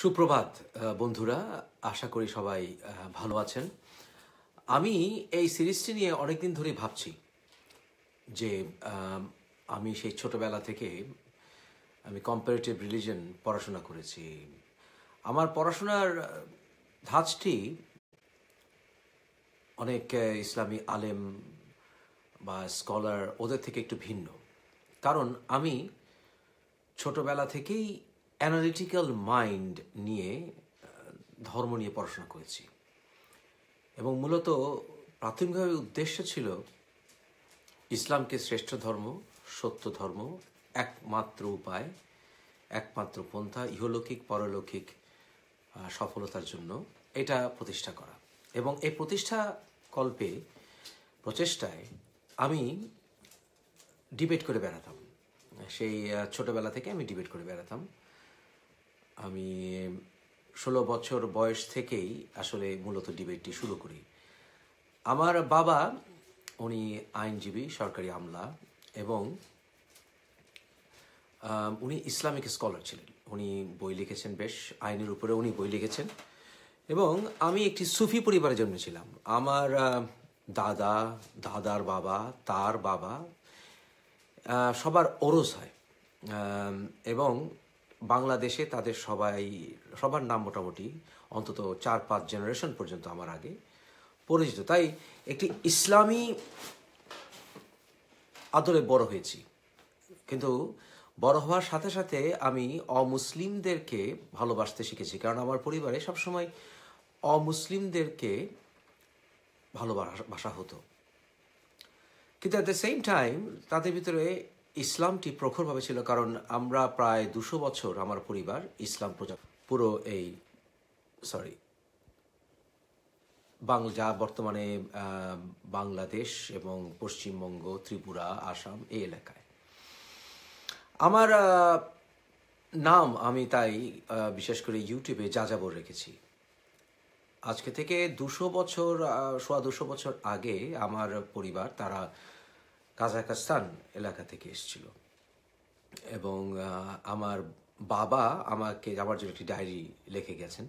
সুপ্রভাত বন্ধুরা আশা করি সবাই ভালো আছেন আমি এই সিরিজটি নিয়ে অনেকদিন ধরেই ভাবছি যে আমি সেই ছোটবেলা থেকে আমি কম্পারেটিভ রিলিজন পড়াশোনা করেছি আমার পড়াশোনার ধাঁচটি অনেক ইসলামী আলেম বা স্কলার ওদের থেকে একটু ভিন্ন কারণ আমি ছোটবেলা থেকেই অ্যানালিটিক্যাল মাইন্ড নিয়ে ধর্ম নিয়ে পড়াশোনা করেছি এবং মূলত প্রাথমিকভাবে উদ্দেশ্য ছিল ইসলামকে শ্রেষ্ঠ ধর্ম সত্য ধর্ম একমাত্র উপায় একমাত্র পন্থা ইহলৌকিক পরলৌকিক সফলতার জন্য এটা প্রতিষ্ঠা করা এবং এই প্রতিষ্ঠা কল্পে প্রচেষ্টায় আমি ডিবেট করে বেড়াতাম সেই ছোটোবেলা থেকে আমি ডিবেট করে বেড়াতাম আমি ষোলো বছর বয়স থেকেই আসলে মূলত ডিবেটটি শুরু করি আমার বাবা উনি আইনজীবী সরকারি আমলা এবং উনি ইসলামিক স্কলার ছিলেন উনি বই লিখেছেন বেশ আইনের উপরে উনি বই লিখেছেন এবং আমি একটি সুফি পরিবারে জন্মেছিলাম আমার দাদা দাদার বাবা তার বাবা সবার ওরস হয় এবং বাংলাদেশে তাদের সবাই সবার নাম মোটামুটি অন্তত চার পাঁচ জেনারেশন পর্যন্ত আমার আগে পরিচিত তাই একটি ইসলামী আদরে বড় হয়েছি কিন্তু বড় হওয়ার সাথে সাথে আমি অমুসলিমদেরকে ভালোবাসতে শিখেছি কারণ আমার পরিবারে সবসময় অমুসলিমদেরকে ভালোবাসা হতো কিন্তু অ্যাট দ্য সেম টাইম তাদের ভিতরে ইসলামটি প্রখরভাবে ছিল কারণ আমরা প্রায় দুশো বছর আমার পরিবার ইসলাম প্রজা পুরো এই সরি বাংলা যা বর্তমানে বাংলাদেশ এবং পশ্চিমবঙ্গ ত্রিপুরা আসাম এই এলাকায় আমার নাম আমি তাই বিশেষ করে ইউটিউবে যা যাযাবর রেখেছি আজকে থেকে দুশো বছর সোয়া দুশো বছর আগে আমার পরিবার তারা কাজাকাস্তান এলাকা থেকে এসেছিল এবং আমার বাবা আমাকে আমার জন্য একটি ডায়েরি লিখে গেছেন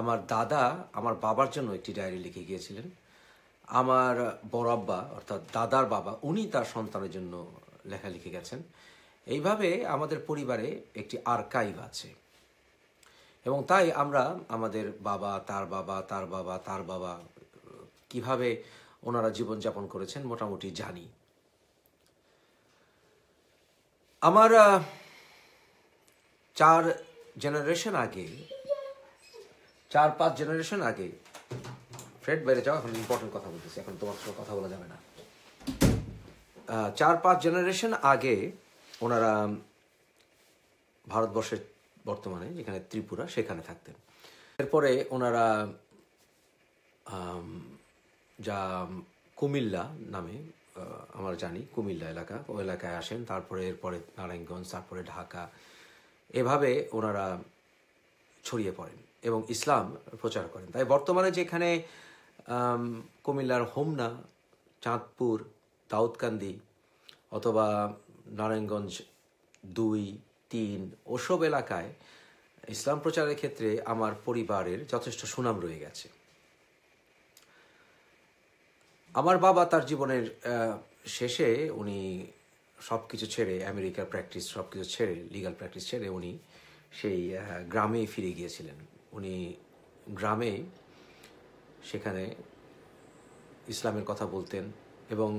আমার দাদা আমার বাবার জন্য একটি ডায়েরি লিখে গিয়েছিলেন আমার বড়াব্বা অর্থাৎ দাদার বাবা উনি তার সন্তানের জন্য লেখা লিখে গেছেন এইভাবে আমাদের পরিবারে একটি আর্কাইভ আছে এবং তাই আমরা আমাদের বাবা তার বাবা তার বাবা তার বাবা কিভাবে ওনারা জীবনযাপন করেছেন মোটামুটি জানি আমার চার জেনারেশন আগে চার পাঁচ জেনারেশন আগে ফ্রেড বাইরে যাও এখন ইম্পর্টেন্ট কথা বলতেছি এখন তোমার সঙ্গে কথা বলা যাবে না চার পাঁচ জেনারেশন আগে ওনারা ভারতবর্ষের বর্তমানে যেখানে ত্রিপুরা সেখানে থাকতেন এরপরে ওনারা যা কুমিল্লা নামে আমরা জানি কুমিল্লা এলাকা ওই এলাকায় আসেন তারপরে এরপরে নারায়ণগঞ্জ তারপরে ঢাকা এভাবে ওনারা ছড়িয়ে পড়েন এবং ইসলাম প্রচার করেন তাই বর্তমানে যেখানে কুমিল্লার হোমনা চাঁদপুর দাউদকান্দি অথবা নারায়ণগঞ্জ দুই তিন ওসব এলাকায় ইসলাম প্রচারের ক্ষেত্রে আমার পরিবারের যথেষ্ট সুনাম রয়ে গেছে আমার বাবা তার জীবনের শেষে উনি সব কিছু ছেড়ে আমেরিকার প্র্যাকটিস সব কিছু ছেড়ে লিগাল প্র্যাকটিস ছেড়ে উনি সেই গ্রামে ফিরে গিয়েছিলেন উনি গ্রামে সেখানে ইসলামের কথা বলতেন এবং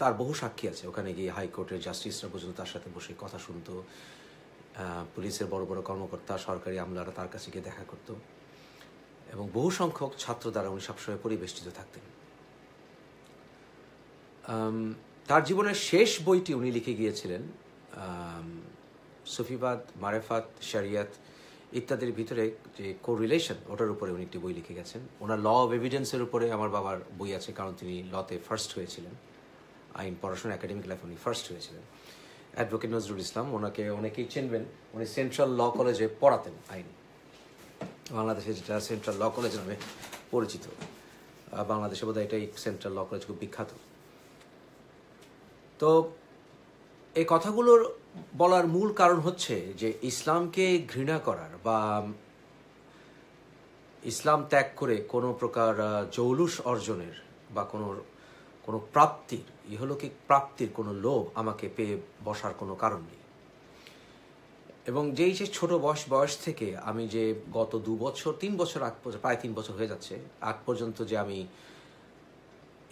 তার বহু সাক্ষী আছে ওখানে গিয়ে হাইকোর্টের জাস্টিসরা পর্যন্ত তার সাথে বসে কথা শুনত পুলিশের বড় বড় কর্মকর্তা সরকারি আমলারা তার কাছে গিয়ে দেখা করত এবং বহু সংখ্যক ছাত্র দ্বারা উনি সবসময় পরিবেষ্টিত থাকতেন তার জীবনের শেষ বইটি উনি লিখে গিয়েছিলেন সুফিবাদ মারেফাত শারিয়াত ইত্যাদির ভিতরে যে কো রিলেশন ওটার উপরে উনি একটি বই লিখে গেছেন ওনার ল অফ এভিডেন্সের উপরে আমার বাবার বই আছে কারণ তিনি লতে ফার্স্ট হয়েছিলেন আইন পড়াশোনা একাডেমিক লাইফ উনি ফার্স্ট হয়েছিলেন অ্যাডভোকেট নজরুল ইসলাম ওনাকে অনেকেই চিনবেন উনি সেন্ট্রাল ল কলেজে পড়াতেন আইন বাংলাদেশে যেটা সেন্ট্রাল ল কলেজ নামে পরিচিত বাংলাদেশে বোধহয় এটাই সেন্ট্রাল ল কলেজ খুব বিখ্যাত তো এই কথাগুলোর বলার মূল কারণ হচ্ছে যে ইসলামকে ঘৃণা করার বা ইসলাম ত্যাগ করে কোনো প্রকার জৌলুস অর্জনের বা কোনো কোনো প্রাপ্তির ইহলৌকিক প্রাপ্তির কোনো লোভ আমাকে পেয়ে বসার কোনো কারণ নেই এবং যেই যে ছোট বয়স বয়স থেকে আমি যে গত দু বছর তিন বছর আগ প্রায় তিন বছর হয়ে যাচ্ছে আগ পর্যন্ত যে আমি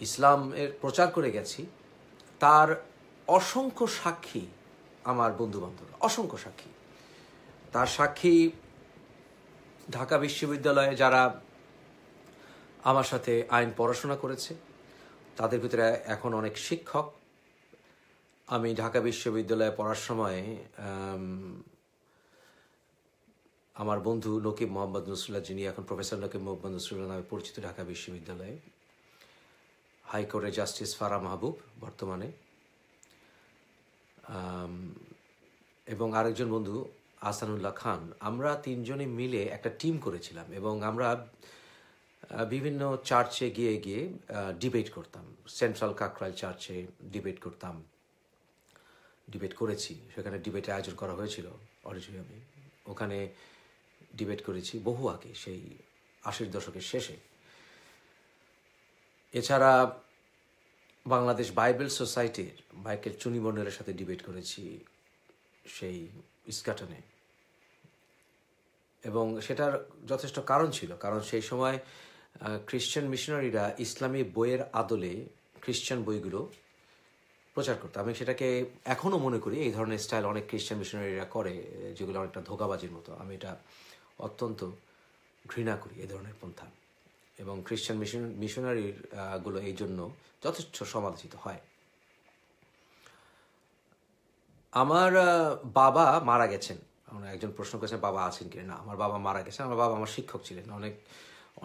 ইসলামের প্রচার করে গেছি তার অসংখ্য সাক্ষী আমার বন্ধুবান্ধব অসংখ্য সাক্ষী তার সাক্ষী ঢাকা বিশ্ববিদ্যালয়ে যারা আমার সাথে আইন পড়াশোনা করেছে তাদের ভিতরে এখন অনেক শিক্ষক আমি ঢাকা বিশ্ববিদ্যালয়ে পড়ার সময় আমার বন্ধু নকিব মোহাম্মদ নসরুল্লাহ যিনি এখন প্রফেসর নকিব মোহাম্মদ নসরুল্লাহ নামে পরিচিত ঢাকা বিশ্ববিদ্যালয়ে হাইকোর্টে জাস্টিস ফারা মাহবুব বর্তমানে এবং আরেকজন বন্ধু আসানুল্লাহ খান আমরা তিনজনে মিলে একটা টিম করেছিলাম এবং আমরা বিভিন্ন চার্চে গিয়ে গিয়ে ডিবেট করতাম সেন্ট্রাল কাকরাল চার্চে ডিবেট করতাম ডিবেট করেছি সেখানে ডিবেটে আয়োজন করা হয়েছিল অডিটোরিয়ামে ওখানে ডিবেট করেছি বহু আগে সেই আশির দশকের শেষে এছাড়া বাংলাদেশ বাইবেল সোসাইটির মাইকেল চুনিবর্ণের সাথে ডিবেট করেছি সেই ইস্কাটনে এবং সেটার যথেষ্ট কারণ ছিল কারণ সেই সময় খ্রিশ্চান মিশনারিরা ইসলামী বইয়ের আদলে খ্রিশ্চান বইগুলো প্রচার করতো আমি সেটাকে এখনও মনে করি এই ধরনের স্টাইল অনেক খ্রিশ্চান মিশনারিরা করে যেগুলো অনেকটা ধোকাবাজির মতো আমি এটা অত্যন্ত ঘৃণা করি এ ধরনের পন্থা এবং খ্রিস্টান মিশন গুলো এই জন্য যথেষ্ট সমালোচিত হয় আমার বাবা মারা গেছেন আমরা একজন প্রশ্ন করেছেন বাবা আছেন কিনা না আমার বাবা মারা গেছেন আমার বাবা আমার শিক্ষক ছিলেন অনেক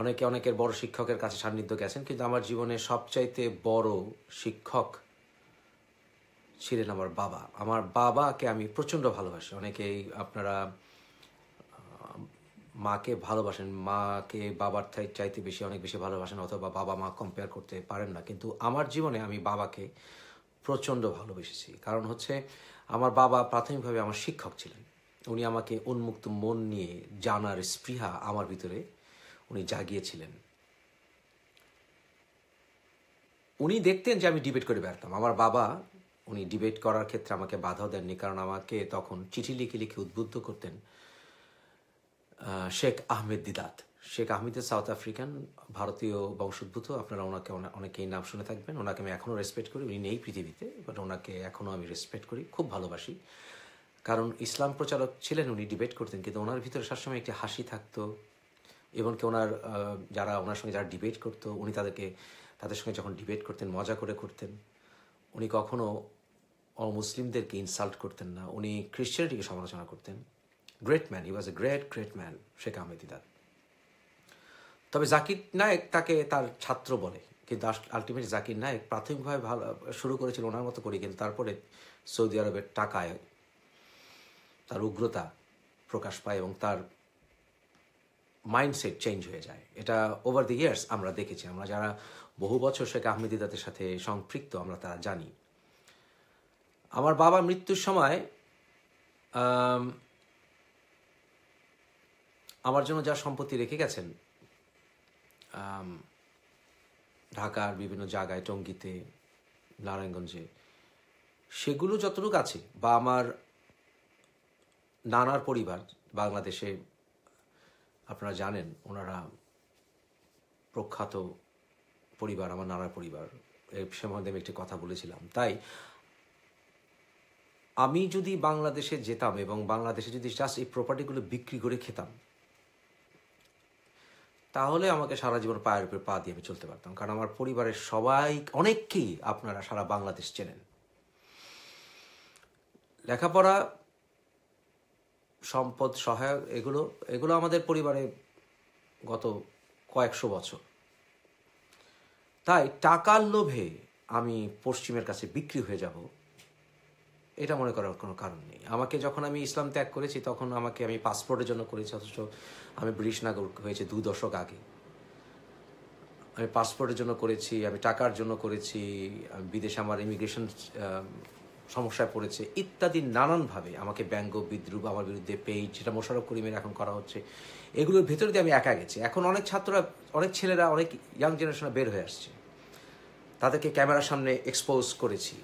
অনেকে অনেকের বড় শিক্ষকের কাছে সান্নিধ্য গেছেন কিন্তু আমার জীবনে সবচাইতে বড় শিক্ষক ছিলেন আমার বাবা আমার বাবাকে আমি প্রচণ্ড ভালোবাসি অনেকেই আপনারা মাকে ভালোবাসেন মাকে বাবার চাইতে বেশি অনেক বেশি ভালোবাসেন অথবা বাবা মা কম্পেয়ার করতে পারেন না কিন্তু আমার জীবনে আমি বাবাকে প্রচণ্ড ভালোবেসেছি কারণ হচ্ছে আমার বাবা প্রাথমিকভাবে আমার শিক্ষক ছিলেন উনি আমাকে উন্মুক্ত মন নিয়ে জানার স্পৃহা আমার ভিতরে উনি জাগিয়েছিলেন উনি দেখতেন যে আমি ডিবেট করে বেড়াতাম আমার বাবা উনি ডিবেট করার ক্ষেত্রে আমাকে বাধাও দেননি কারণ আমাকে তখন চিঠি লিখে লিখে উদ্বুদ্ধ করতেন শেখ আহমেদ দিদাত শেখ আহমেদ সাউথ আফ্রিকান ভারতীয় বংশোদ্ভূত আপনারা ওনাকে অনেকেই নাম শুনে থাকবেন ওনাকে আমি এখনও রেসপেক্ট করি উনি নেই পৃথিবীতে বাট ওনাকে এখনও আমি রেসপেক্ট করি খুব ভালোবাসি কারণ ইসলাম প্রচারক ছিলেন উনি ডিবেট করতেন কিন্তু ওনার ভিতরে সবসময় একটি হাসি থাকতো কি ওনার যারা ওনার সঙ্গে যারা ডিবেট করতো উনি তাদেরকে তাদের সঙ্গে যখন ডিবেট করতেন মজা করে করতেন উনি কখনও অমুসলিমদেরকে ইনসাল্ট করতেন না উনি খ্রিশ্চানিটিকে সমালোচনা করতেন great man he was a great great man Sheikh Ahmed Deedat তবে জাকির নায়েক তাকে তার ছাত্র বলে কিন্তু আলটিমেটলি জাকির নায়েক প্রাথমিকভাবে ভালো শুরু করেছিল ওনার মতো করে কিন্তু তারপরে সৌদি আরবের টাকায় তার উগ্রতা প্রকাশ পায় এবং তার মাইন্ডসেট চেঞ্জ হয়ে যায় এটা ওভার দ্য ইয়ার্স আমরা দেখেছি আমরা যারা বহু বছর শেখ দাদের সাথে সম্পৃক্ত আমরা তা জানি আমার বাবা মৃত্যুর সময় আমার জন্য যা সম্পত্তি রেখে গেছেন ঢাকার বিভিন্ন জায়গায় টঙ্গিতে নারায়ণগঞ্জে সেগুলো যতটুকু আছে বা আমার নানার পরিবার বাংলাদেশে আপনারা জানেন ওনারা প্রখ্যাত পরিবার আমার নানার পরিবার এর সম্বন্ধে আমি একটি কথা বলেছিলাম তাই আমি যদি বাংলাদেশে যেতাম এবং বাংলাদেশে যদি জাস্ট এই প্রপার্টিগুলো বিক্রি করে খেতাম তাহলে আমাকে সারা জীবন পায়ের উপর পা দিয়ে আমি চলতে পারতাম কারণ আমার পরিবারের সবাই অনেককেই আপনারা সারা বাংলাদেশ চেনেন লেখাপড়া সম্পদ সহায়ক এগুলো এগুলো আমাদের পরিবারে গত কয়েকশো বছর তাই টাকার লোভে আমি পশ্চিমের কাছে বিক্রি হয়ে যাব এটা মনে করার কোনো কারণ নেই আমাকে যখন আমি ইসলাম ত্যাগ করেছি তখন আমাকে আমি পাসপোর্টের জন্য করেছি অথচ আমি ব্রিটিশ নাগরিক হয়েছে দু দশক আগে আমি পাসপোর্টের জন্য করেছি আমি টাকার জন্য করেছি আমি বিদেশে আমার ইমিগ্রেশন সমস্যায় পড়েছে ইত্যাদি নানানভাবে আমাকে ব্যঙ্গ বিদ্রুপ আমার বিরুদ্ধে পেইজ যেটা মোশারফ করিমের এখন করা হচ্ছে এগুলোর ভেতর দিয়ে আমি একা গেছি এখন অনেক ছাত্ররা অনেক ছেলেরা অনেক ইয়াং জেনারেশনে বের হয়ে আসছে তাদেরকে ক্যামেরার সামনে এক্সপোজ করেছি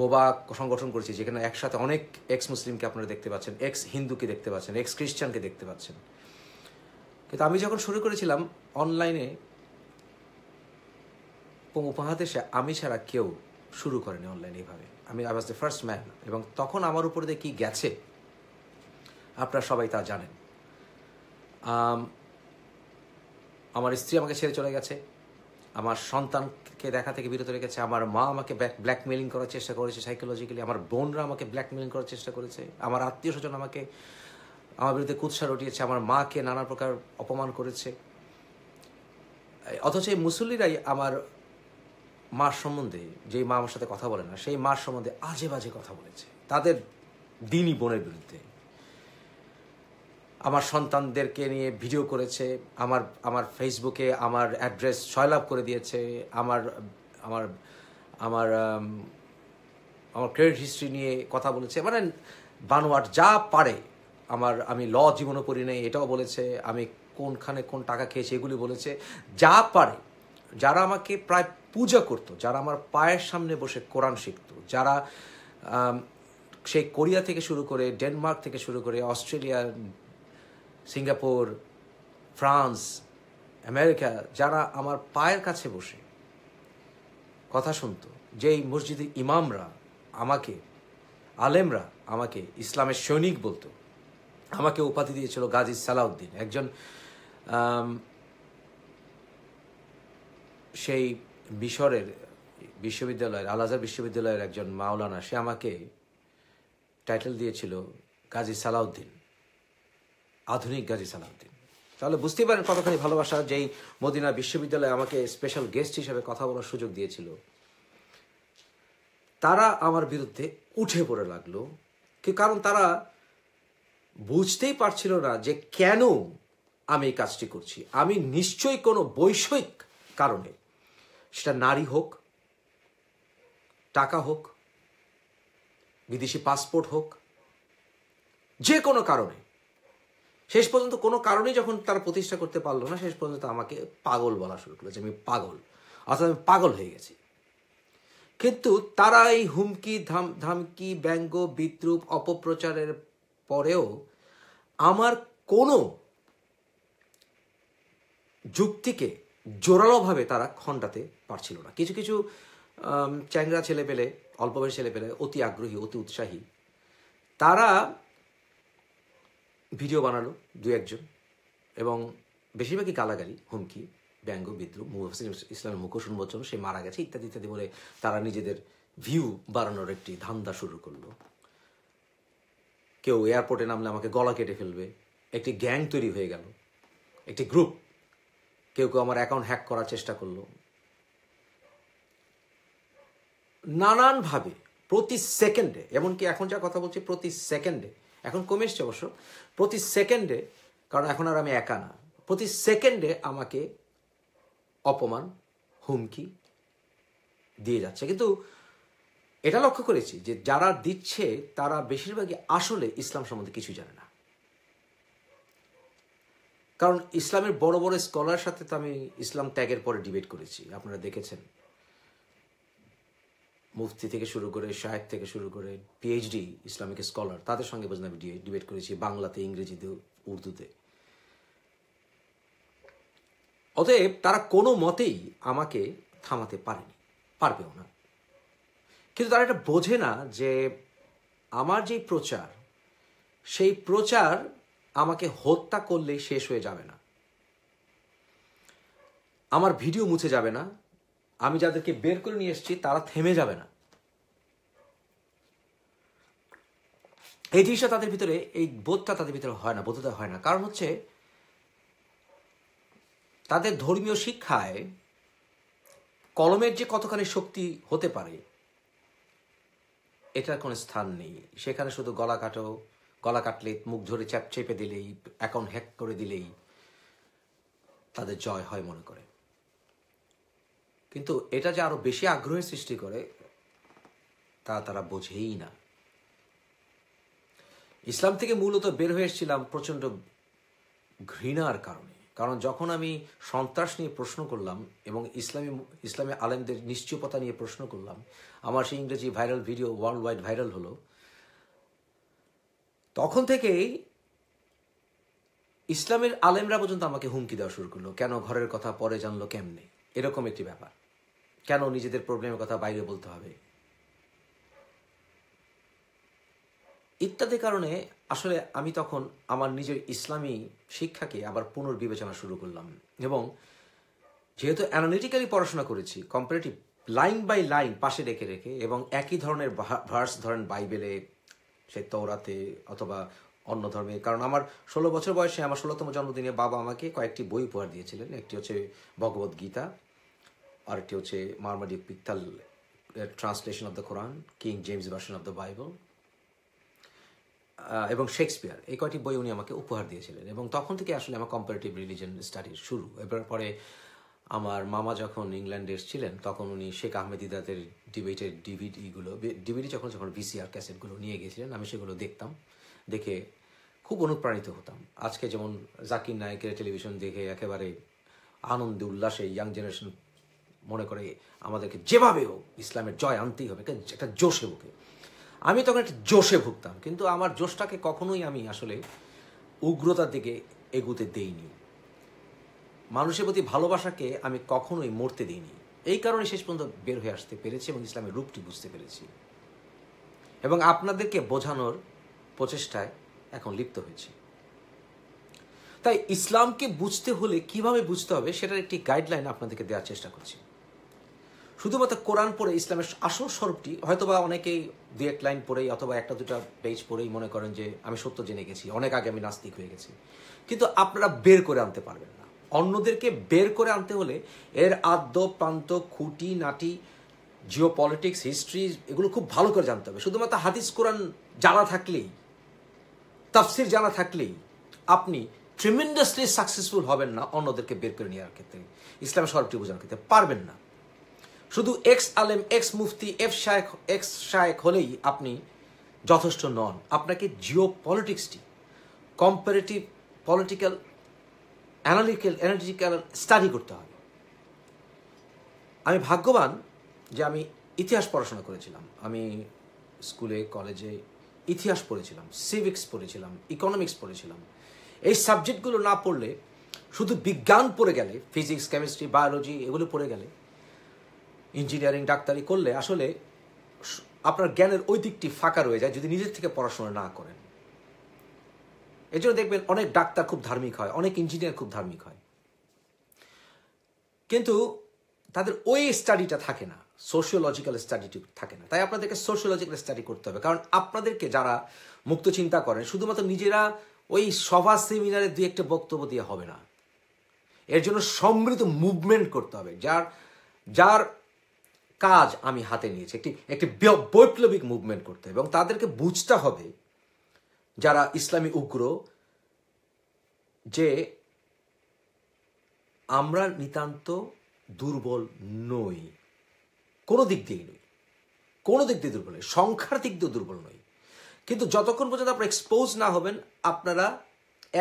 বোবা সংগঠন করেছি যেখানে একসাথে অনেক এক্স মুসলিমকে আপনারা দেখতে পাচ্ছেন এক্স হিন্দুকে দেখতে পাচ্ছেন এক্স খ্রিস্টানকে দেখতে পাচ্ছেন কিন্তু আমি যখন শুরু করেছিলাম অনলাইনে উপহাদেশে আমি ছাড়া কেউ শুরু করেনি অনলাইনে এইভাবে আমি I was the first man এবং তখন আমার উপর দিয়ে কী গেছে আপনারা সবাই তা জানেন আমার স্ত্রী আমাকে ছেড়ে চলে গেছে আমার সন্তানকে দেখা থেকে বিরত রেখেছে আমার মা আমাকে ব্ল্যাকমেলিং করার চেষ্টা করেছে সাইকোলজিক্যালি আমার বোনরা আমাকে ব্ল্যাকমেলিং করার চেষ্টা করেছে আমার আত্মীয় স্বজন আমাকে আমার বিরুদ্ধে কুৎসা রটিয়েছে আমার মাকে নানা প্রকার অপমান করেছে অথচ এই মুসল্লিরাই আমার মার সম্বন্ধে যেই মা আমার সাথে কথা বলে না সেই মার সম্বন্ধে আজে বাজে কথা বলেছে তাদের দিনই বোনের বিরুদ্ধে আমার সন্তানদেরকে নিয়ে ভিডিও করেছে আমার আমার ফেসবুকে আমার অ্যাড্রেস সয়লাভ করে দিয়েছে আমার আমার আমার আমার ক্রেডিট হিস্ট্রি নিয়ে কথা বলেছে মানে বানোয়াট যা পারে আমার আমি ল জীবনও পড়ি নেই এটাও বলেছে আমি কোনখানে কোন টাকা খেয়েছি এগুলি বলেছে যা পারে যারা আমাকে প্রায় পূজা করতো যারা আমার পায়ের সামনে বসে কোরআন শিখতো যারা সেই কোরিয়া থেকে শুরু করে ডেনমার্ক থেকে শুরু করে অস্ট্রেলিয়া সিঙ্গাপুর ফ্রান্স আমেরিকা যারা আমার পায়ের কাছে বসে কথা শুনত যেই মসজিদের ইমামরা আমাকে আলেমরা আমাকে ইসলামের সৈনিক বলতো আমাকে উপাধি দিয়েছিল গাজী সালাউদ্দিন একজন সেই মিশরের বিশ্ববিদ্যালয়ের আল আজহার বিশ্ববিদ্যালয়ের একজন মাওলানা সে আমাকে টাইটেল দিয়েছিল গাজী সালাউদ্দিন আধুনিক গাজী সালাউদ্দিন তাহলে বুঝতেই পারেন কতখানি ভালোবাসা যেই মদিনা বিশ্ববিদ্যালয়ে আমাকে স্পেশাল গেস্ট হিসেবে কথা বলার সুযোগ দিয়েছিল তারা আমার বিরুদ্ধে উঠে পড়ে লাগলো কি কারণ তারা বুঝতেই পারছিল না যে কেন আমি এই কাজটি করছি আমি নিশ্চয়ই কোনো বৈষয়িক কারণে সেটা নারী হোক টাকা হোক বিদেশি পাসপোর্ট হোক যে কোনো কারণে শেষ পর্যন্ত কোনো কারণেই যখন তারা প্রতিষ্ঠা করতে পারলো না শেষ পর্যন্ত আমাকে পাগল বলা শুরু করলো যে আমি পাগল অর্থাৎ আমি পাগল হয়ে গেছি কিন্তু তারা এই হুমকি ধাম ধামকি ব্যঙ্গ বিদ্রুপ অপপ্রচারের পরেও আমার কোনো যুক্তিকে জোরালোভাবে তারা খণ্ডাতে পারছিল না কিছু কিছু চ্যাংরা ছেলে পেলে অল্প বয়স ছেলে পেলে অতি আগ্রহী অতি উৎসাহী তারা ভিডিও বানালো দু একজন এবং বেশিরভাগই গালাগালি হুমকি ব্যঙ্গ বিদ্রুপ মুহসিন ইসলামের মুখোশ উন্মোচন সে মারা গেছে ইত্যাদি ইত্যাদি বলে তারা নিজেদের ভিউ বাড়ানোর একটি ধান্দা শুরু করলো কেউ এয়ারপোর্টে নামলে আমাকে গলা কেটে ফেলবে একটি গ্যাং তৈরি হয়ে গেল একটি গ্রুপ কেউ কেউ আমার অ্যাকাউন্ট হ্যাক করার চেষ্টা করলো নানানভাবে প্রতি সেকেন্ডে এমনকি এখন যা কথা বলছি প্রতি সেকেন্ডে এখন কমে এসছে অবশ্য প্রতি সেকেন্ডে কারণ এখন আর আমি একা না প্রতি সেকেন্ডে আমাকে অপমান হুমকি দিয়ে যাচ্ছে কিন্তু এটা লক্ষ্য করেছি যে যারা দিচ্ছে তারা বেশিরভাগই আসলে ইসলাম সম্বন্ধে কিছু জানে না কারণ ইসলামের বড় বড় স্কলার সাথে তো আমি ইসলাম ত্যাগের পরে ডিবেট করেছি আপনারা দেখেছেন মুফতি থেকে শুরু করে শাহেদ থেকে শুরু করে পিএইচডি ইসলামিক স্কলার তাদের সঙ্গে পর্যন্ত আমি ডিবেট করেছি বাংলাতে ইংরেজিতে উর্দুতে অতএব তারা কোনো মতেই আমাকে থামাতে পারেনি পারবেও না কিন্তু তারা এটা বোঝে না যে আমার যে প্রচার সেই প্রচার আমাকে হত্যা করলেই শেষ হয়ে যাবে না আমার ভিডিও মুছে যাবে না আমি যাদেরকে বের করে নিয়ে এসেছি তারা থেমে যাবে না এই জিনিসটা তাদের ভিতরে এই বোধটা তাদের ভিতরে হয় না বোধটা হয় না কারণ হচ্ছে তাদের ধর্মীয় শিক্ষায় কলমের যে কতখানি শক্তি হতে পারে এটার কোনো স্থান নেই সেখানে শুধু গলা কাটো গলা কাটলে মুখ ধরে চ্যাপ চেপে দিলেই অ্যাকাউন্ট হ্যাক করে দিলেই তাদের জয় হয় মনে করে কিন্তু এটা যে আরো বেশি আগ্রহের সৃষ্টি করে তা তারা বোঝেই না ইসলাম থেকে মূলত বের হয়ে এসেছিলাম প্রচণ্ড ঘৃণার কারণে কারণ যখন আমি সন্ত্রাস নিয়ে প্রশ্ন করলাম এবং ইসলামী ইসলামী আলেমদের নিশ্চয়তা নিয়ে প্রশ্ন করলাম আমার সেই ইংরেজি viral video world wide viral হলো তখন থেকেই ইসলামের আলেমরা পর্যন্ত আমাকে হুমকি দেওয়া শুরু করলো কেন ঘরের কথা পরে জানলো কেমনে এরকম একটি ব্যাপার কেন নিজেদের প্রবলেমের কথা বাইরে বলতে হবে ইত্যাদি কারণে আসলে আমি তখন আমার নিজের ইসলামী শিক্ষাকে আবার পুনর্বিবেচনা শুরু করলাম এবং যেহেতু অ্যানালিটিক্যালি পড়াশোনা করেছি কম্পারেটিভ লাইন বাই লাইন পাশে রেখে রেখে এবং একই ধরনের ভার্স ধরেন বাইবেলে সে তৌরাতে অথবা অন্য ধর্মে কারণ আমার ষোলো বছর বয়সে আমার ষোলোতম জন্মদিনে বাবা আমাকে কয়েকটি বই উপহার দিয়েছিলেন একটি হচ্ছে ভগবদ্গীতা আরেকটি হচ্ছে Marmaduke Pickthall translation of the Quran King James version of the Bible এবং শেক্সপিয়ার এই কয়টি বই উনি আমাকে উপহার দিয়েছিলেন এবং তখন থেকে আসলে আমার কম্পারেটিভ রিলিজন স্টাডি শুরু এবার পরে আমার মামা যখন ইংল্যান্ডে এসেছিলেন তখন উনি শেখ আহমেদিদাদের ডিবেটের ডিভিডিগুলো ডিভিডি যখন যখন ভিসিআর ক্যাসেটগুলো নিয়ে গিয়েছিলেন আমি সেগুলো দেখতাম দেখে খুব অনুপ্রাণিত হতাম আজকে যেমন জাকির নায়কের টেলিভিশন দেখে একেবারে আনন্দে উল্লাসে ইয়াং জেনারেশন মনে করে আমাদেরকে যেভাবেও ইসলামের জয় আনতেই হবে একটা জোশে বুকে আমি তখন একটা জোশে ভুগতাম কিন্তু আমার জোশটাকে কখনোই আমি আসলে উগ্রতার দিকে এগুতে দেইনি মানুষের প্রতি ভালোবাসাকে আমি কখনোই মরতে দিইনি এই কারণে শেষ পর্যন্ত বের হয়ে আসতে পেরেছি এবং ইসলামের রূপটি বুঝতে পেরেছি এবং আপনাদেরকে বোঝানোর প্রচেষ্টায় এখন লিপ্ত হয়েছি তাই ইসলামকে বুঝতে হলে কিভাবে বুঝতে হবে সেটার একটি গাইডলাইন আপনাদেরকে দেওয়ার চেষ্টা করছি শুধুমাত্র কোরআন পড়ে ইসলামের আসল স্বরূপটি হয়তোবা অনেকেই দু এক লাইন পড়েই অথবা একটা দুটা পেজ পড়েই মনে করেন যে আমি সত্য জেনে গেছি অনেক আগে আমি নাস্তিক হয়ে গেছি কিন্তু আপনারা বের করে আনতে পারবেন না অন্যদেরকে বের করে আনতে হলে এর আদ্য প্রান্ত খুঁটি নাটি জিও পলিটিক্স হিস্ট্রি এগুলো খুব ভালো করে জানতে হবে শুধুমাত্র হাদিস কোরআন জানা থাকলেই তাফসির জানা থাকলেই আপনি ট্রিমেন্ডাসলি সাকসেসফুল হবেন না অন্যদেরকে বের করে নেওয়ার ক্ষেত্রে ইসলামের স্বরূপটি বোঝানোর ক্ষেত্রে পারবেন না শুধু এক্স আলেম এক্স মুফতি এফ শায়েক এক্স শায়েক হলেই আপনি যথেষ্ট নন আপনাকে জিও পলিটিক্সটি comparative political analytical analytical study করতে হবে আমি ভাগ্যবান যে আমি ইতিহাস পড়াশোনা করেছিলাম আমি স্কুলে কলেজে ইতিহাস পড়েছিলাম সিভিক্স পড়েছিলাম ইকোনমিক্স পড়েছিলাম এই সাবজেক্টগুলো না পড়লে শুধু বিজ্ঞান পড়ে গেলে ফিজিক্স কেমিস্ট্রি বায়োলজি এগুলো পড়ে গেলে ইঞ্জিনিয়ারিং ডাক্তারি করলে আসলে আপনার জ্ঞানের ওই দিকটি ফাঁকা রয়ে যায় যদি নিজের থেকে পড়াশোনা না করেন জন্য দেখবেন অনেক ডাক্তার খুব ধার্মিক হয় অনেক ইঞ্জিনিয়ার খুব ধার্মিক হয় কিন্তু তাদের ওই স্টাডিটা থাকে না সোশিওলজিক্যাল স্টাডিটি থাকে না তাই আপনাদেরকে সোশিওলজিক্যাল স্টাডি করতে হবে কারণ আপনাদেরকে যারা মুক্ত চিন্তা করেন শুধুমাত্র নিজেরা ওই সভা সেমিনারে দুই একটা বক্তব্য দিয়ে হবে না এর জন্য সমৃদ্ধ মুভমেন্ট করতে হবে যার যার কাজ আমি হাতে নিয়েছি একটি একটি বৈপ্লবিক মুভমেন্ট করতে হবে এবং তাদেরকে বুঝতে হবে যারা ইসলামী উগ্র যে আমরা নিতান্ত দুর্বল নই কোনো দিক দিয়েই নই কোনো দিক দিয়ে দুর্বল নই সংখ্যার দিক দিয়ে দুর্বল নই কিন্তু যতক্ষণ পর্যন্ত আপনারা এক্সপোজ না হবেন আপনারা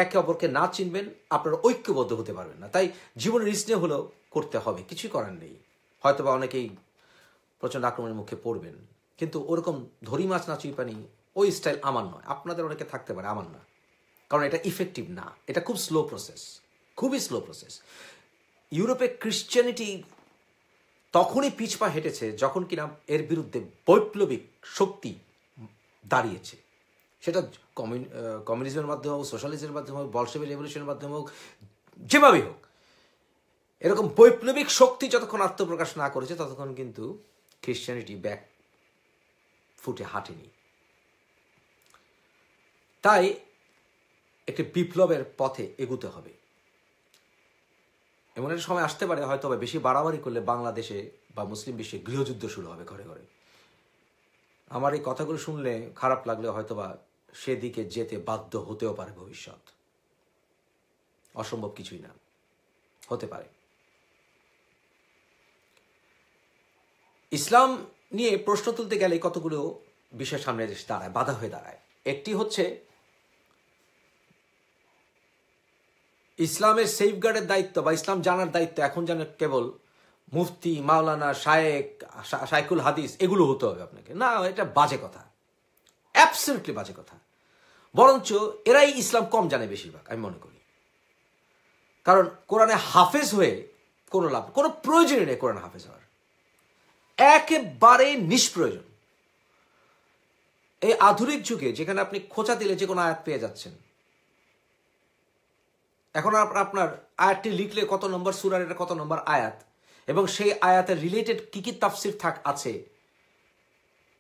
একে অপরকে না চিনবেন আপনারা ঐক্যবদ্ধ হতে পারবেন না তাই জীবনের রিস্নে হলেও করতে হবে কিছুই করার নেই হয়তোবা অনেকেই প্রচণ্ড আক্রমণের মুখে পড়বেন কিন্তু ওরকম ধরি মাছ না চুইপানি ওই স্টাইল আমার নয় আপনাদের অনেকে থাকতে পারে আমার না কারণ এটা ইফেক্টিভ না এটা খুব স্লো প্রসেস খুবই স্লো প্রসেস ইউরোপে ক্রিশ্চিয়ানিটি তখনই পিছপা হেঁটেছে যখন কিনা এর বিরুদ্ধে বৈপ্লবিক শক্তি দাঁড়িয়েছে সেটা কমিউনিজমের মাধ্যমে হোক সোশ্যালিজমের মাধ্যমে হোক বলসেবি রেভলিউশনের মাধ্যমে হোক যেভাবেই হোক এরকম বৈপ্লবিক শক্তি যতক্ষণ আত্মপ্রকাশ না করেছে ততক্ষণ কিন্তু খ্রিস্টানিটি ব্যাক ফুটে হাঁটেনি তাই একটি বিপ্লবের পথে এগুতে হবে এমন একটা সময় আসতে পারে হয়তো বেশি বাড়াবাড়ি করলে বাংলাদেশে বা মুসলিম বিশ্বে গৃহযুদ্ধ শুরু হবে ঘরে ঘরে আমার এই কথাগুলো শুনলে খারাপ লাগলে হয়তোবা সেদিকে যেতে বাধ্য হতেও পারে ভবিষ্যৎ অসম্ভব কিছুই না হতে পারে ইসলাম নিয়ে প্রশ্ন তুলতে গেলে কতগুলো বিষয় সামনে এসে দাঁড়ায় বাধা হয়ে দাঁড়ায় একটি হচ্ছে ইসলামের সেফগার্ডের দায়িত্ব বা ইসলাম জানার দায়িত্ব এখন যেন কেবল মুফতি মাওলানা শায়েক শাইকুল হাদিস এগুলো হতে হবে আপনাকে না এটা বাজে কথা অ্যাবসলিউটলি বাজে কথা বরঞ্চ এরাই ইসলাম কম জানে বেশিরভাগ আমি মনে করি কারণ কোরআনে হাফেজ হয়ে কোনো লাভ কোনো প্রয়োজনই নেই কোরআন হাফেজ হওয়ার একেবারে নিষ্প্রয়োজন এই আধুনিক যুগে যেখানে আপনি খোঁচা দিলে যে কোনো আয়াত পেয়ে যাচ্ছেন এখন আপনার আয়াতটি লিখলে কত নম্বর সুরার এটা কত নম্বর আয়াত এবং সেই আয়াতের রিলেটেড কি কি তাফসির থাক আছে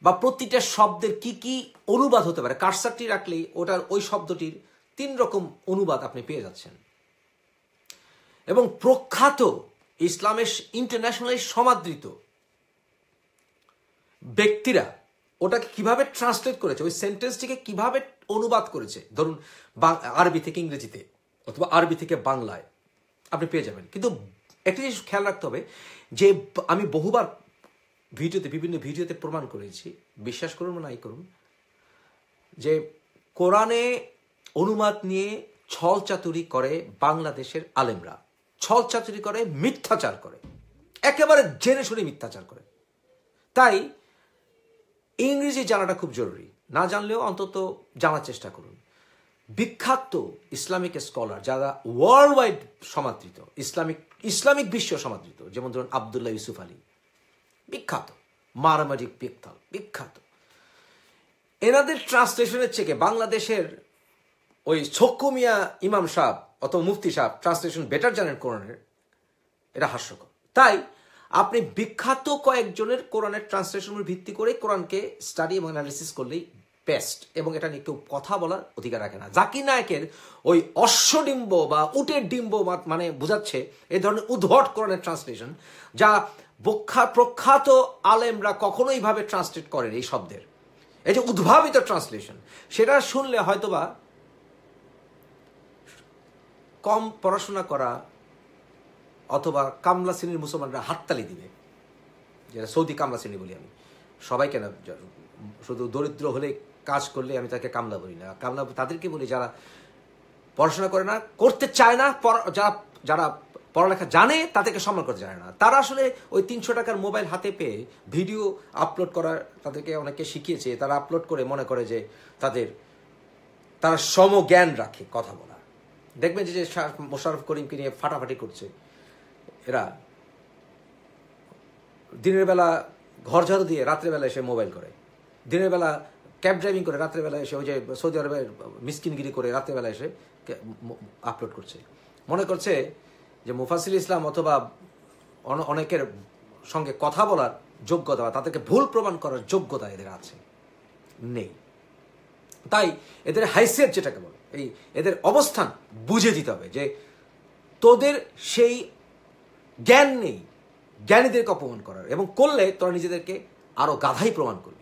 বা প্রতিটা শব্দের কি কি অনুবাদ হতে পারে কারসারটি রাখলেই ওটার ওই শব্দটির তিন রকম অনুবাদ আপনি পেয়ে যাচ্ছেন এবং প্রখ্যাত ইসলামের ইন্টারন্যাশনালি সমাদৃত ব্যক্তিরা ওটাকে কিভাবে ট্রান্সলেট করেছে ওই সেন্টেন্সটিকে কিভাবে অনুবাদ করেছে ধরুন আরবি থেকে ইংরেজিতে অথবা আরবি থেকে বাংলায় আপনি পেয়ে যাবেন কিন্তু একটা জিনিস খেয়াল রাখতে হবে যে আমি বহুবার ভিডিওতে বিভিন্ন ভিডিওতে প্রমাণ করেছি বিশ্বাস করুন নাই করুন যে কোরআনে অনুবাদ নিয়ে ছল চাতুরি করে বাংলাদেশের আলেমরা ছল চাতুরি করে মিথ্যাচার করে একেবারে জেনে শুনে মিথ্যাচার করে তাই ইংরেজি জানাটা খুব জরুরি না জানলেও অন্তত জানার চেষ্টা করুন বিখ্যাত ইসলামিক স্কলার যারা ওয়ার্ল্ড ওয়াইড সমাদৃত ইসলামিক ইসলামিক বিশ্ব সমাদৃত যেমন ধরুন আবদুল্লাহ ইউসুফ আলী বিখ্যাত মারামারিক বিখ্যাত বিখ্যাত এনাদের ট্রান্সলেশনের থেকে বাংলাদেশের ওই ছক্কুমিয়া ইমাম সাহ অথবা মুফতি সাহ ট্রান্সলেশন বেটার জানেন কোরআনের এটা হাস্যকর তাই আপনি বিখ্যাত কয়েকজনের কোরআনের ট্রান্সলেশনের ভিত্তি করে কোরআনকে স্টাডি এবং অ্যানালিসিস করলেই বেস্ট এবং এটা নিয়ে কেউ কথা বলার অধিকার রাখে না জাকির নায়কের ওই অশ্বডিম্ব বা উটের ডিম্ব মানে বোঝাচ্ছে এই ধরনের উদ্ভট কোরআনের ট্রান্সলেশন যা প্রখ্যাত আলেমরা কখনোই ভাবে ট্রান্সলেট করেন এই শব্দের এই যে উদ্ভাবিত ট্রান্সলেশন সেটা শুনলে হয়তোবা কম পড়াশোনা করা অথবা কামলা শ্রেণীর মুসলমানরা হাততালি দিবে যেটা সৌদি কামলা শ্রেণী বলি আমি সবাই কেন শুধু দরিদ্র হলে কাজ করলে আমি তাকে কামলা বলি না কামলা তাদেরকে বলি যারা পড়াশোনা করে না করতে চায় না যারা যারা পড়ালেখা জানে তাদেরকে সম্মান করতে জানে না তারা আসলে ওই তিনশো টাকার মোবাইল হাতে পেয়ে ভিডিও আপলোড করা তাদেরকে অনেকে শিখিয়েছে তারা আপলোড করে মনে করে যে তাদের তারা সমজ্ঞান রাখে কথা বলা দেখবেন যে মোশারফ করিমকে নিয়ে ফাটাফাটি করছে এরা দিনের বেলা ঘর ঝাড়ু দিয়ে রাত্রেবেলা এসে মোবাইল করে দিনের বেলা ক্যাব ড্রাইভিং করে রাত্রেবেলা এসে ওই যে সৌদি আরবের মিসকিনগিরি করে রাত্রেবেলা এসে আপলোড করছে মনে করছে যে মুফাসিল ইসলাম অথবা অনেকের সঙ্গে কথা বলার যোগ্যতা বা তাদেরকে ভুল প্রমাণ করার যোগ্যতা এদের আছে নেই তাই এদের হাইসিয়াত যেটাকে বলে এই এদের অবস্থান বুঝে দিতে হবে যে তোদের সেই জ্ঞান নেই জ্ঞানীদেরকে অপমান করার এবং করলে তোরা নিজেদেরকে আরও গাধাই প্রমাণ করবি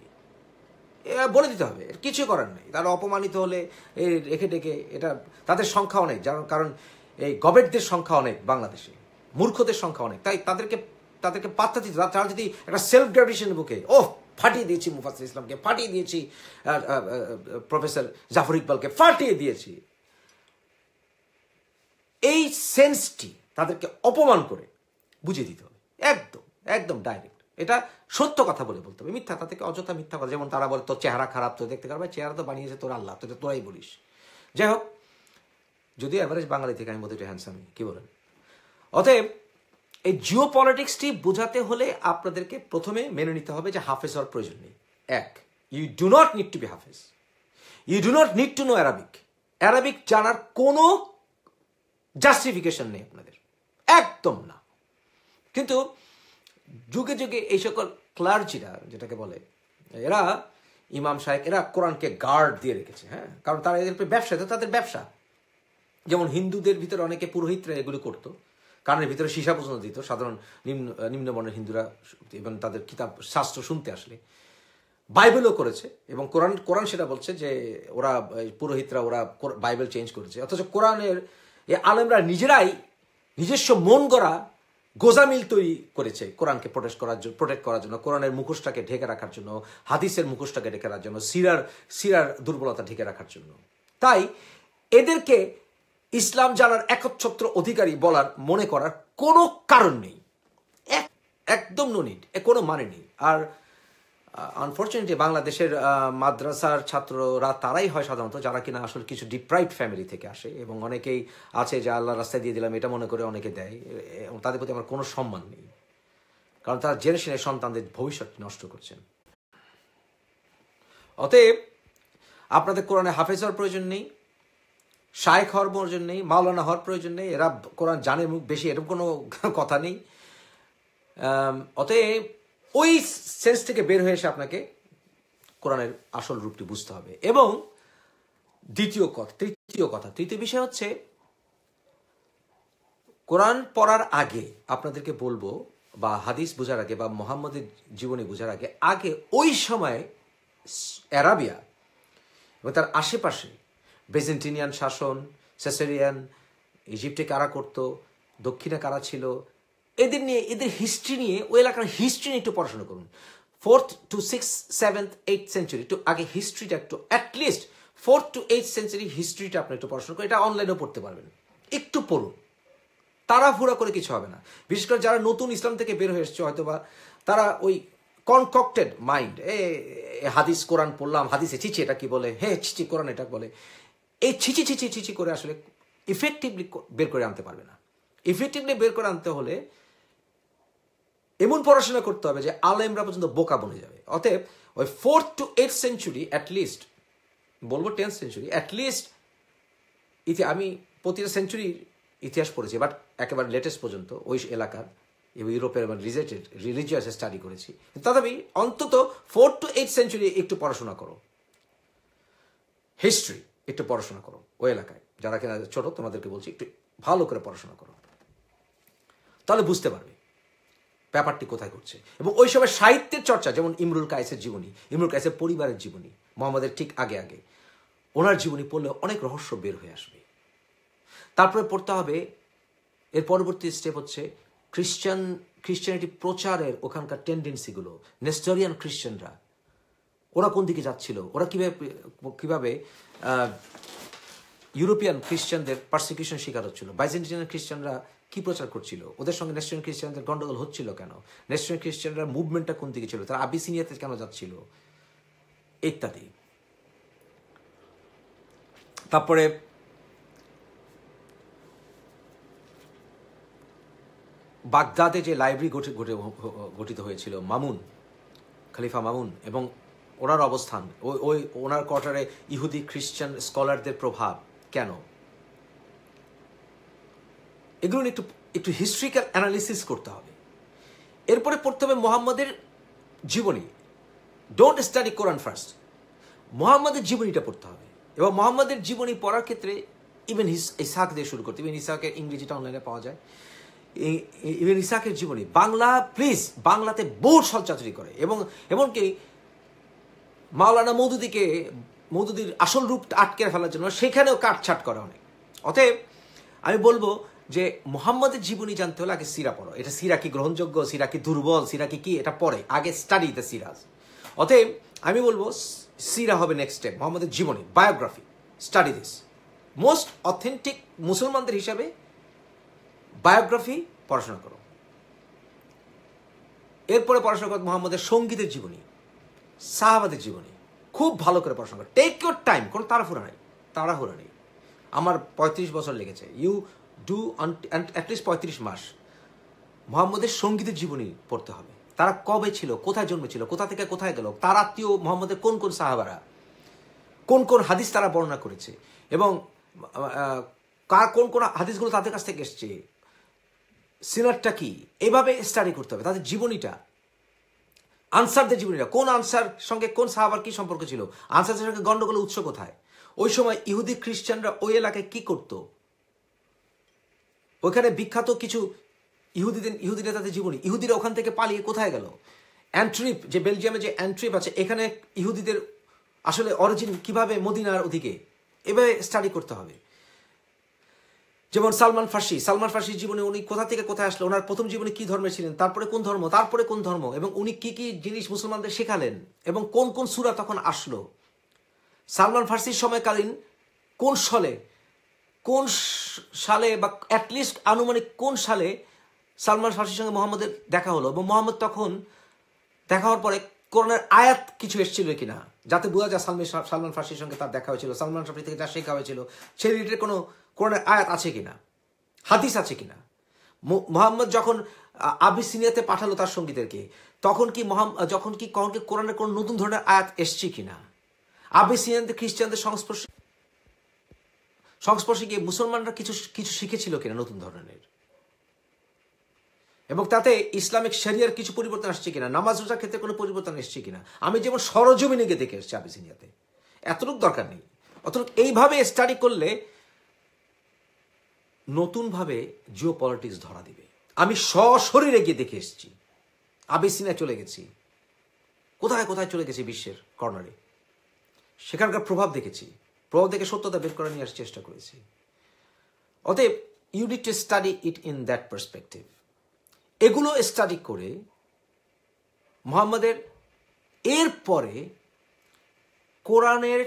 বলে দিতে হবে এর কিছু করার নেই তারা অপমানিত হলে এই রেখে ডেকে এটা তাদের সংখ্যা অনেক যার কারণ এই গবেটদের সংখ্যা অনেক বাংলাদেশে মূর্খদের সংখ্যা অনেক তাই তাদেরকে তাদেরকে পাত্তা দিতে তারা যদি একটা সেলফ গ্রাডুয়েশন বুকে ও ফাটিয়ে দিয়েছি মুফাসির ইসলামকে ফাটিয়ে দিয়েছি প্রফেসর জাফর ইকবালকে ফাটিয়ে দিয়েছি এই সেন্সটি তাদেরকে অপমান করে বুঝিয়ে দিতে হবে একদম একদম ডাইরেক্ট এটা সত্য কথা বলে বলতে হবে মিথ্যা তা থেকে অযথা মিথ্যা কথা যেমন তারা বলে তোর চেহারা খারাপ তো দেখতে পারবে চেহারা তো বানিয়েছে তোর আল্লাহ তো তোরাই বলিস যাই হোক যদি অ্যাভারেজ বাঙালি থেকে আমি বলতে হ্যান্ডসামি কি বলেন অতএব এই জিও পলিটিক্সটি বোঝাতে হলে আপনাদেরকে প্রথমে মেনে নিতে হবে যে হাফেজ হওয়ার প্রয়োজন নেই এক you do not need to be হাফেজ you do not need to know Arabic Arabic জানার কোনো জাস্টিফিকেশন নেই আপনাদের একদম না কিন্তু যুগে যুগে এই সকল ক্লার্জিরা যেটাকে বলে এরা ইমাম সাহেব এরা কোরআনকে গার্ড দিয়ে রেখেছে হ্যাঁ কারণ তারা এদের ব্যবসা তো তাদের ব্যবসা যেমন হিন্দুদের ভিতরে অনেকে পুরোহিতরা এগুলো করতো কানের ভিতরে সীসা পছন্দ দিত সাধারণ নিম্ন নিম্নবর্ণের হিন্দুরা এবং তাদের কিতাব শাস্ত্র শুনতে আসলে বাইবেলও করেছে এবং কোরআন কোরআন সেটা বলছে যে ওরা পুরোহিতরা ওরা বাইবেল চেঞ্জ করেছে অথচ কোরআনের আলেমরা নিজেরাই নিজস্ব মন গড়া গোজামিল তৈরি করেছে কোরআনকে প্রোটেক্ট করার জন্য প্রোটেক্ট করার জন্য কোরআনের মুখোশটাকে ঢেকে রাখার জন্য হাদিসের মুখোশটাকে ঢেকে রাখার জন্য সিরার সিরার দুর্বলতা ঢেকে রাখার জন্য তাই এদেরকে ইসলাম জানার একচ্ছত্র অধিকারী বলার মনে করার কোনো কারণ নেই একদম নো নিট এ কোনো মানে নেই আর আনফর্চুনেটলি বাংলাদেশের মাদ্রাসার ছাত্ররা তারাই হয় সাধারণত যারা কিনা আসলে কিছু ডিপ্রাইড ফ্যামিলি থেকে আসে এবং অনেকেই আছে যে আল্লাহ রাস্তায় দিয়ে দিলাম এটা মনে করে অনেকে দেয় তাদের প্রতি আমার কোনো সম্মান নেই কারণ তারা জেনারেশনের সন্তানদের ভবিষ্যৎ নষ্ট করছেন অতএব আপনাদের কোরআনে হাফেজ হওয়ার প্রয়োজন নেই শায়েক হওয়ার প্রয়োজন নেই মাওলানা হওয়ার প্রয়োজন নেই এরা কোরআন জানে মুখ বেশি এরকম কোনো কথা নেই অতএব ওই সেন্স থেকে বের হয়ে এসে আপনাকে কোরআনের আসল রূপটি বুঝতে হবে এবং দ্বিতীয় কথা তৃতীয় কথা তৃতীয় বিষয় হচ্ছে কোরআন পড়ার আগে আপনাদেরকে বলবো বা হাদিস বোঝার আগে বা মোহাম্মদের জীবনী বোঝার আগে আগে ওই সময় অ্যারাবিয়া এবং তার আশেপাশে বেজেন্টিনিয়ান শাসন সেসেরিয়ান ইজিপ্টে কারা করতো দক্ষিণে কারা ছিল এদের নিয়ে এদের হিস্ট্রি নিয়ে ওই এলাকার হিস্ট্রি নিয়ে একটু পড়াশোনা করুন fourth to six seventh eight century একটু আগে হিস্ট্রিটা একটু at least fourth to eight century হিস্ট্রিটা আপনি একটু পড়াশোনা করুন এটা অনলাইনেও পড়তে পারবেন একটু পড়ুন তাড়াহুড়া করে কিছু হবে না বিশেষ করে যারা নতুন ইসলাম থেকে বের হয়ে এসছে হয়তো বা তারা ওই কনকক্টেড মাইন্ড এ হাদিস কোরআন পড়লাম হাদিসে চিচি এটা কি বলে হে ছিচি কোরআন এটা বলে এই ছিচি ছিচি ছিচি করে আসলে ইফেক্টিভলি বের করে আনতে পারবে না ইফেক্টিভলি বের করে আনতে হলে এমন পড়াশোনা করতে হবে যে আলেমরা পর্যন্ত বোকা বনে যাবে অতএব ওই fourth to eight century at least বলবো টেন্থ সেঞ্চুরি অ্যাটলিস্ট ইতি আমি প্রতিটা সেঞ্চুরি ইতিহাস পড়েছি বাট একেবারে লেটেস্ট পর্যন্ত ওই এলাকার ইউরোপের এবং রিলেটেড রিলিজিয়াস স্টাডি করেছি তথাপি অন্তত ফোর টু এইট সেঞ্চুরি একটু পড়াশোনা করো হিস্ট্রি একটু পড়াশোনা করো ওই এলাকায় যারা কিনা ছোটো তোমাদেরকে বলছি একটু ভালো করে পড়াশোনা করো তাহলে বুঝতে পারবে ব্যাপারটি কোথায় করছে এবং ওই সময় সাহিত্যের চর্চা যেমন ইমরুল কায়েসের জীবনী ইমরুল কায়েসের পরিবারের জীবনী মোহাম্মদের ঠিক আগে আগে ওনার জীবনী পড়লে অনেক রহস্য বের হয়ে আসবে তারপরে পড়তে হবে এর পরবর্তী স্টেপ হচ্ছে খ্রিশ্চান খ্রিশ্চানিটি প্রচারের ওখানকার টেন্ডেন্সিগুলো নেস্টোরিয়ান খ্রিশ্চানরা ওরা কোন দিকে যাচ্ছিল ওরা কীভাবে কীভাবে ইউরোপিয়ান খ্রিস্টানদের পার্সিকিউশন শিকার হচ্ছিল বাইজেন্টিনিয়ান খ্রিস্টানরা কি প্রচার করছিল ওদের সঙ্গে নেশনাল খ্রিস্টানদের গন্ডগোল হচ্ছিল কেন নেশনাল খ্রিস্টানরা মুভমেন্টটা কোন দিকে ছিল তারা আবিসিনিয়াতে কেন যাচ্ছিল ইত্যাদি তারপরে বাগদাদে যে লাইব্রেরি গঠিত হয়েছিল মামুন খালিফা মামুন এবং ওনার অবস্থান ওই ওই ওনার কোয়ার্টারে ইহুদি খ্রিস্টান স্কলারদের প্রভাব কেন এগুলো একটু একটু হিস্ট্রিক্যাল অ্যানালিসিস করতে হবে এরপরে পড়তে হবে মোহাম্মদের জীবনী ডোন্ট স্টাডি কোরআন ফার্স্ট মোহাম্মদের জীবনীটা পড়তে হবে এবং মোহাম্মদের জীবনী পড়ার ক্ষেত্রে ইভেন ইসাক দিয়ে শুরু করতে ইভেন ইসাকের ইংরেজিটা অনলাইনে পাওয়া যায় ইভেন ইসাকের জীবনী বাংলা প্লিজ বাংলাতে বহু সলচাচুরি করে এবং এমনকি মাওলানা মৌদুদিকে মৌদুদির আসল রূপটা আটকে ফেলার জন্য সেখানেও কাটছাট করে অনেক অতএব আমি বলবো যে মোহাম্মদের জীবনী জানতে হলে আগে সিরা পড়ো এটা সিরা কি গ্রহণযোগ্য সিরা কি দুর্বল সিরা কি কি এটা পড়ে আগে স্টাডি দ্য সিরাজ অতএব আমি বলবো সিরা হবে নেক্সট স্টেপ মোহাম্মদের জীবনী biography study this most authentic মুসলমানদের হিসাবে বায়োগ্রাফি পড়াশোনা করো এরপরে পড়াশোনা করো মোহাম্মদের সঙ্গীতের জীবনী সাহাবাদের জীবনী খুব ভালো করে পড়াশোনা করো টেক ইউর টাইম কোনো তাড়াহুড়া নেই তাড়াহুড়া নেই আমার পঁয়ত্রিশ বছর লেগেছে ইউ ডু অ্যাটলিস্ট পঁয়ত্রিশ মাস মোহাম্মদের সঙ্গীতের জীবনী পড়তে হবে তারা কবে ছিল কোথায় জন্মেছিল কোথা থেকে কোথায় গেল তার আত্মীয় মোহাম্মদের কোন কোন সাহাবারা কোন কোন হাদিস তারা বর্ণনা করেছে এবং কার কোন কোন হাদিসগুলো তাদের কাছ থেকে এসছে সিনারটা কি এভাবে স্টাডি করতে হবে তাদের জীবনীটা আনসারদের জীবনীটা কোন আনসার সঙ্গে কোন সাহাবার কি সম্পর্ক ছিল আনসারদের সঙ্গে গণ্ডগোলের উৎস কোথায় ওই সময় ইহুদি খ্রিস্টানরা ওই এলাকায় কি করতো ওইখানে বিখ্যাত কিছু ইহুদিদের ইহুদি নেতাদের জীবনী ইহুদিরা ওখান থেকে পালিয়ে কোথায় গেল অ্যান্ট্রিপ যে বেলজিয়ামে যে অ্যান্ট্রিপ আছে এখানে ইহুদিদের আসলে অরিজিন কিভাবে মদিনার ওদিকে এভাবে স্টাডি করতে হবে যেমন সালমান ফার্সি সালমান ফার্সির জীবনে উনি কোথা থেকে কোথায় আসলো ওনার প্রথম জীবনে কি ধর্মে ছিলেন তারপরে কোন ধর্ম তারপরে কোন ধর্ম এবং উনি কি কি জিনিস মুসলমানদের শেখালেন এবং কোন কোন সুরা তখন আসলো সালমান ফার্সির সময়কালীন কোন সলে কোন সালে বা অ্যাটলিস্ট আনুমানিক কোন সালে সালমান ফার্সির সঙ্গে মোহাম্মদের দেখা হলো এবং মোহাম্মদ তখন দেখা হওয়ার পরে করোনার আয়াত কিছু এসেছিল কিনা যাতে বোঝা যায় সালমান সালমান ফার্সির সঙ্গে তার দেখা হয়েছিল সালমান ফার্সি থেকে যা শেখা হয়েছিল সেই রিলেটেড কোনো করোনার আয়াত আছে কিনা হাদিস আছে কিনা মোহাম্মদ যখন আবিসিনিয়াতে পাঠালো তার সঙ্গীদেরকে তখন কি যখন কি কোরআনের কোনো নতুন ধরনের আয়াত এসছে কিনা আবিসিনিয়াতে খ্রিস্টানদের সংস্পর্শে সংস্পর্শে গিয়ে মুসলমানরা কিছু কিছু শিখেছিল কিনা নতুন ধরনের এবং তাতে ইসলামিক শরিয়ার কিছু পরিবর্তন আসছে কিনা নামাজ রোজার ক্ষেত্রে কোনো পরিবর্তন এসছে কিনা আমি যেমন সরজমিনে গিয়ে দেখে এসছি আবিসিনিয়াতে এতটুকু দরকার নেই অতটুক এইভাবে স্টাডি করলে নতুনভাবে জিও পলিটিক্স ধরা দিবে আমি সশরীরে গিয়ে দেখে এসছি আবিসিনিয়া চলে গেছি কোথায় কোথায় চলে গেছি বিশ্বের কর্নারে সেখানকার প্রভাব দেখেছি প্রভাব থেকে সত্যতা বের করে নেওয়ার চেষ্টা করেছি অতএব you need to study it in that perspective এগুলো স্টাডি করে মোহাম্মদের এরপরে কোরআনের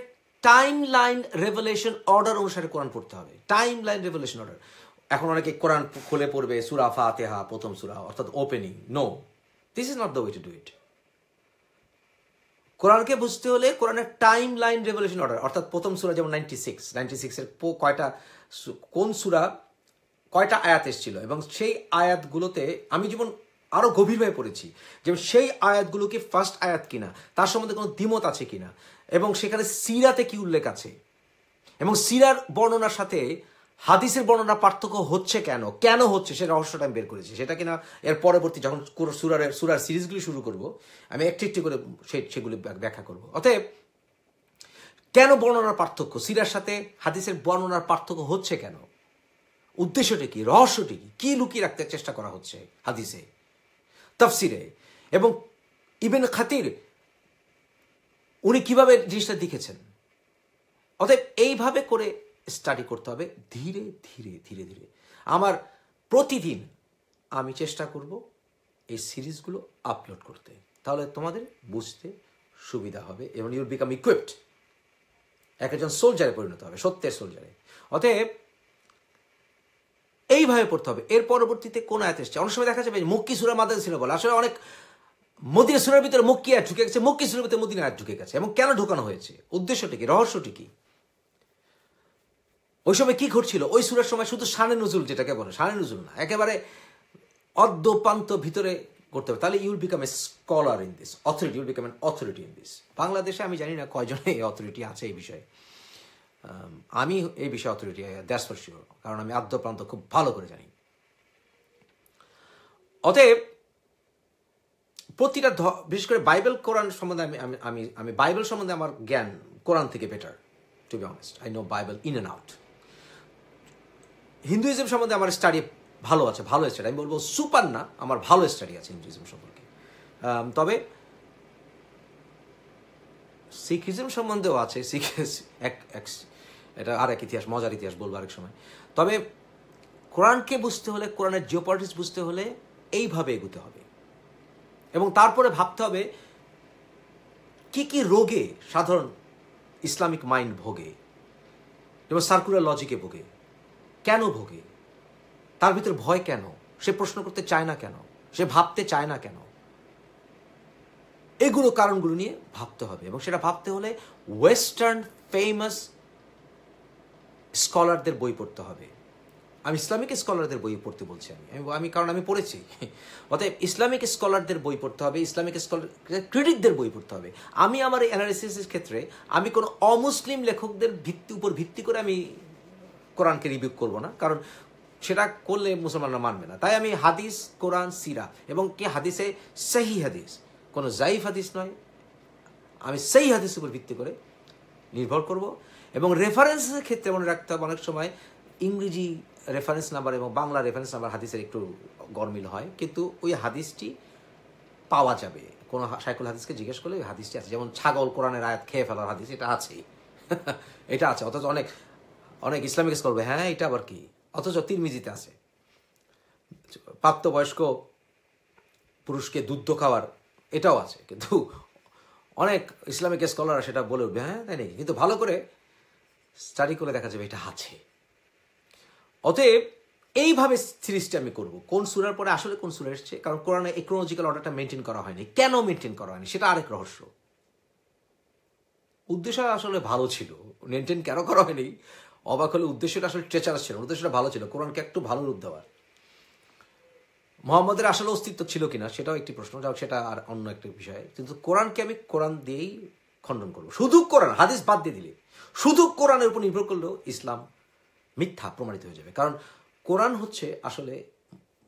টাইম লাইন রেভেলেশন অর্ডার অনুসারে কোরআন পড়তে হবে টাইম লাইন রেভেলেশন অর্ডার এখন অনেকে কোরআন খুলে পড়বে সুরা তেহা প্রথম সুরা অর্থাৎ opening no this is not the way to do it কোরআনকে বুঝতে হলে কোরআনের টাইম লাইন রেভলিউশন অর্ডার অর্থাৎ প্রথম সুরা যেমন নাইনটি সিক্স নাইনটি সিক্সের কয়টা কোন সুরা কয়টা আয়াত এসেছিল এবং সেই আয়াতগুলোতে আমি যেমন আরও গভীরভাবে পড়েছি যেমন সেই আয়াতগুলোকে ফার্স্ট আয়াত কিনা তার সম্বন্ধে কোনো দ্বিমত আছে কিনা এবং সেখানে সিরাতে কি উল্লেখ আছে এবং সিরার বর্ণনার সাথে হাদিসের বর্ণনা পার্থক্য হচ্ছে কেন কেন হচ্ছে সে রহস্যটা আমি বের করেছি সেটা কিনা এর পরবর্তী যখন সুরার সুরার সিরিজগুলি শুরু করব আমি একটি একটি করে সেগুলি ব্যাখ্যা করব অতএব কেন বর্ণনার পার্থক্য সিরার সাথে হাদিসের বর্ণনার পার্থক্য হচ্ছে কেন উদ্দেশ্যটি কি রহস্যটি কি কি লুকিয়ে রাখতে চেষ্টা করা হচ্ছে হাদিসে তফসিরে এবং ইবেন খাতির উনি কিভাবে জিনিসটা দেখেছেন অতএব এইভাবে করে স্টাডি করতে হবে ধীরে ধীরে ধীরে ধীরে আমার প্রতিদিন আমি চেষ্টা করব এই সিরিজগুলো আপলোড করতে তাহলে তোমাদের বুঝতে সুবিধা হবে এবং ইউল বিকাম ইকুইপড এক একজন সোলজারে পরিণত হবে সত্যের সোলজারে অতএব এইভাবে পড়তে হবে এর পরবর্তীতে কোন আয়াত এসছে অনেক সময় দেখা যাবে মুক্কি সুরা মাদান ছিল বলে আসলে অনেক মদিনা সুরের ভিতরে মুক্কি আয়াত ঢুকে গেছে মুক্কি সুরের ভিতরে মদিনা আয়াত ঢুকে গেছে এবং কেন ঢুকানো হয়েছে উদ্দেশ্যটি কি রহস্যটি কি ওই সময় কি ঘটছিল ওই সুরের সময় শুধু সানে নজরুল যেটাকে বলে সানে নজরুল না একেবারে অদ্যপান্ত ভিতরে করতে হবে তাহলে you'll become a scholar in this authority you'll become an authority in this বাংলাদেশে আমি জানি না কয়জনে এই অথরিটি আছে এই বিষয়ে আমি এই বিষয়ে অথরিটি দ্যাটস কারণ আমি আদ্যপ্রান্ত খুব ভালো করে জানি অতএব প্রতিটা বিশেষ করে বাইবেল কোরআন সম্বন্ধে আমি আমি আমি বাইবেল সম্বন্ধে আমার জ্ঞান কোরআন থেকে better to be honest I know Bible in and out Hinduism সম্বন্ধে আমার স্টাডি ভালো আছে ভালো স্টাডি আমি বলবো সুপার না আমার ভালো স্টাডি আছে হিন্দুইজম সম্পর্কে তবে শিখিজম সম্বন্ধেও আছে শিখ এক এটা আর এক ইতিহাস মজার ইতিহাস বলবো আরেক সময় তবে কোরআনকে বুঝতে হলে কোরআনের জিওপলিটিক্স বুঝতে হলে এইভাবে এগুতে হবে এবং তারপরে ভাবতে হবে কি কি রোগে সাধারণ ইসলামিক মাইন্ড ভোগে যেমন সার্কুলার লজিকে ভোগে কেন ভোগে তার ভিতর ভয় কেন সে প্রশ্ন করতে চায় না কেন সে ভাবতে চায় না কেন এগুলো কারণগুলো নিয়ে ভাবতে হবে এবং সেটা ভাবতে হলে ওয়েস্টার্ন ফেমাস স্কলারদের বই পড়তে হবে আমি ইসলামিক স্কলারদের বই পড়তে বলছি আমি আমি কারণ আমি পড়েছি অতএব ইসলামিক স্কলারদের বই পড়তে হবে ইসলামিক স্কলার ক্রিটিকদের বই পড়তে হবে আমি আমার অ্যানালিসিসের ক্ষেত্রে আমি কোনো অমুসলিম লেখকদের ভিত্তি উপর ভিত্তি করে আমি কোরআনকে রিভিউ করব না কারণ সেটা করলে মুসলমানরা মানবে না তাই আমি হাদিস কোরআন সিরা এবং কি হাদিসে সেই হাদিস কোনো জাইফ হাদিস নয় আমি সেই হাদিসের উপর ভিত্তি করে নির্ভর করব এবং রেফারেন্সের ক্ষেত্রে মনে রাখতে হবে অনেক সময় ইংরেজি রেফারেন্স নাম্বার এবং বাংলা রেফারেন্স নাম্বার হাদিসের একটু গরমিল হয় কিন্তু ওই হাদিসটি পাওয়া যাবে কোনো সাইকুল হাদিসকে জিজ্ঞেস করলে ওই হাদিসটি আছে যেমন ছাগল কোরআনের আয়াত খেয়ে ফেলার হাদিস এটা আছেই এটা আছে অথচ অনেক অনেক ইসলামিক করবে হ্যাঁ এটা আবার কি অথচ তিরমিজিতে আছে প্রাপ্তবয়স্ক পুরুষকে দুধ খাওয়ার এটাও আছে কিন্তু অনেক ইসলামিক স্কলাররা সেটা বলে উঠবে হ্যাঁ তাই নাকি কিন্তু ভালো করে স্টাডি করে দেখা যাবে এটা আছে অতএব এইভাবে সিরিজটা আমি করব কোন সুরের পরে আসলে কোন সুরে এসছে কারণ কোরআনে এই অর্ডারটা মেনটেন করা হয়নি কেন মেনটেন করা হয়নি সেটা আরেক রহস্য উদ্দেশ্য আসলে ভালো ছিল মেনটেন কেন করা হয়নি অবাক হলে উদ্দেশ্যটা আসলে ট্রেচারাস ছিল উদ্দেশ্যটা ভালো ছিল কোরআনকে একটু ভালো রূপ দেওয়ার মোহাম্মদের আসলে অস্তিত্ব ছিল কিনা সেটাও একটি প্রশ্ন যাক সেটা আর অন্য একটি বিষয় কিন্তু কোরআনকে আমি কোরআন দিয়েই খণ্ডন করবো শুধু কোরআন হাদিস বাদ দিয়ে দিলে শুধু কোরআনের উপর নির্ভর করলেও ইসলাম মিথ্যা প্রমাণিত হয়ে যাবে কারণ কোরআন হচ্ছে আসলে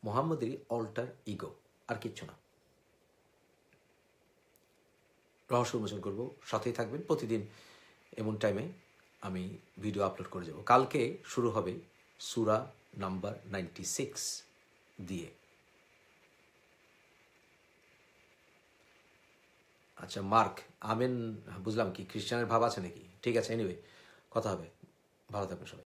মোহাম্মদেরই অল্টার ইগো আর কিচ্ছু না রহস্য উন্মোচন করবো সাথেই থাকবেন প্রতিদিন এমন টাইমে আমি ভিডিও আপলোড করে যাব কালকে শুরু হবে সুরা নাম্বার নাইনটি সিক্স দিয়ে আচ্ছা মার্ক আমেন বুঝলাম কি খ্রিস্টানের ভাব আছে নাকি ঠিক আছে এনিওয়ে কথা হবে ভালো থাকবেন সবাই